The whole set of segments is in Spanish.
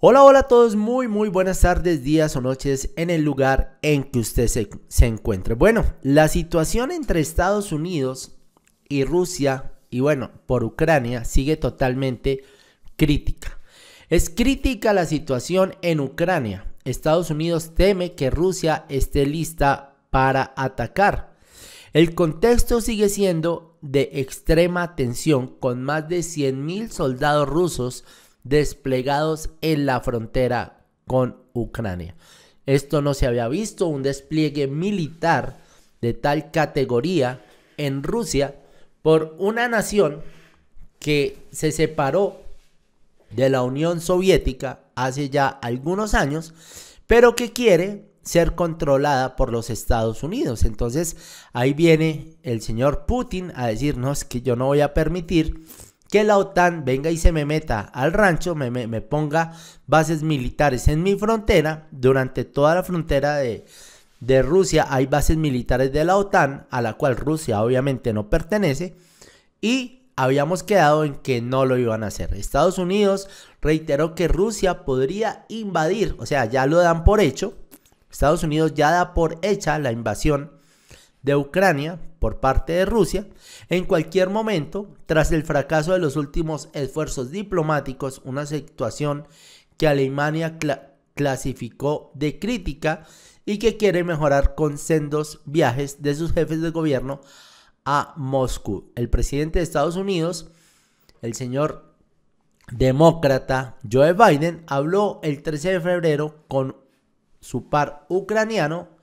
Hola, hola a todos, muy, muy buenas tardes, días o noches en el lugar en que usted se, encuentre. Bueno, la situación entre Estados Unidos y Rusia, y bueno, por Ucrania, sigue totalmente crítica. Es crítica la situación en Ucrania. Estados Unidos teme que Rusia esté lista para atacar. El contexto sigue siendo de extrema tensión, con más de 100.000 soldados rusos desplegados en la frontera con Ucrania. Esto no se había visto, un despliegue militar de tal categoría en Rusia por una nación que se separó de la Unión Soviética hace ya algunos años, pero que quiere ser controlada por los Estados Unidos. Entonces ahí viene el señor Putin a decirnos que yo no voy a permitir que la OTAN venga y se me meta al rancho, me, ponga bases militares en mi frontera, durante toda la frontera de, de Rusia hay bases militares de la OTAN, a la cual Rusia obviamente no pertenece, y habíamos quedado en que no lo iban a hacer. Estados Unidos reiteró que Rusia podría invadir, o sea, ya lo dan por hecho, Estados Unidos ya da por hecha la invasión de Ucrania, por parte de Rusia, en cualquier momento, tras el fracaso de los últimos esfuerzos diplomáticos, una situación que Alemania clasificó de crítica y que quiere mejorar con sendos viajes de sus jefes de gobierno a Moscú. El presidente de Estados Unidos, el señor demócrata Joe Biden, habló el 13 de febrero con su par ucraniano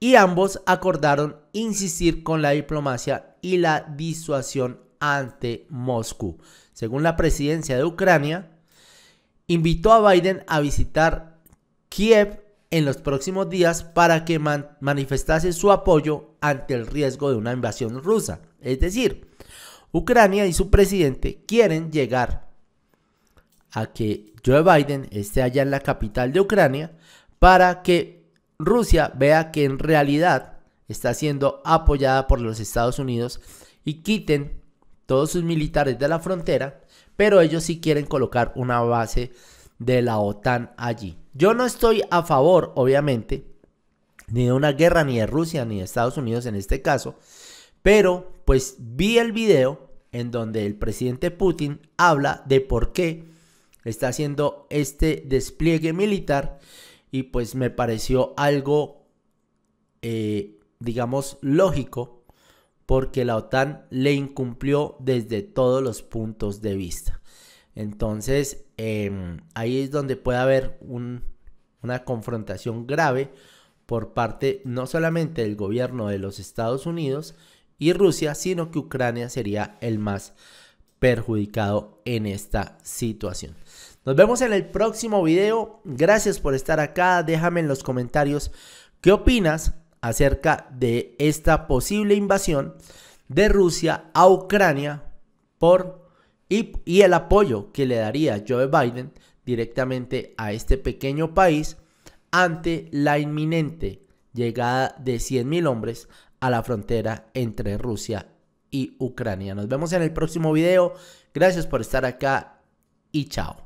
y ambos acordaron insistir con la diplomacia y la disuasión ante Moscú. Según la presidencia de Ucrania, invitó a Biden a visitar Kiev en los próximos días para que manifestase su apoyo ante el riesgo de una invasión rusa. Es decir, Ucrania y su presidente quieren llegar a que Joe Biden esté allá en la capital de Ucrania para que Rusia vea que en realidad está siendo apoyada por los Estados Unidos y quiten todos sus militares de la frontera, pero ellos sí quieren colocar una base de la OTAN allí. Yo no estoy a favor, obviamente, ni de una guerra, ni de Rusia, ni de Estados Unidos en este caso, pero pues vi el video en donde el presidente Putin habla de por qué está haciendo este despliegue militar y pues me pareció algo, eh, digamos, lógico, porque la OTAN le incumplió desde todos los puntos de vista. Entonces, em, ahí es donde puede haber una confrontación grave por parte no solamente del gobierno de los Estados Unidos y Rusia, sino que Ucrania sería el más perjudicado en esta situación. Nos vemos en el próximo video. Gracias por estar acá. Déjame en los comentarios qué opinas acerca de esta posible invasión de Rusia a Ucrania por y, el apoyo que le daría Joe Biden directamente a este pequeño país ante la inminente llegada de 100.000 hombres a la frontera entre Rusia y Ucrania. Nos vemos en el próximo video. Gracias por estar acá y chao.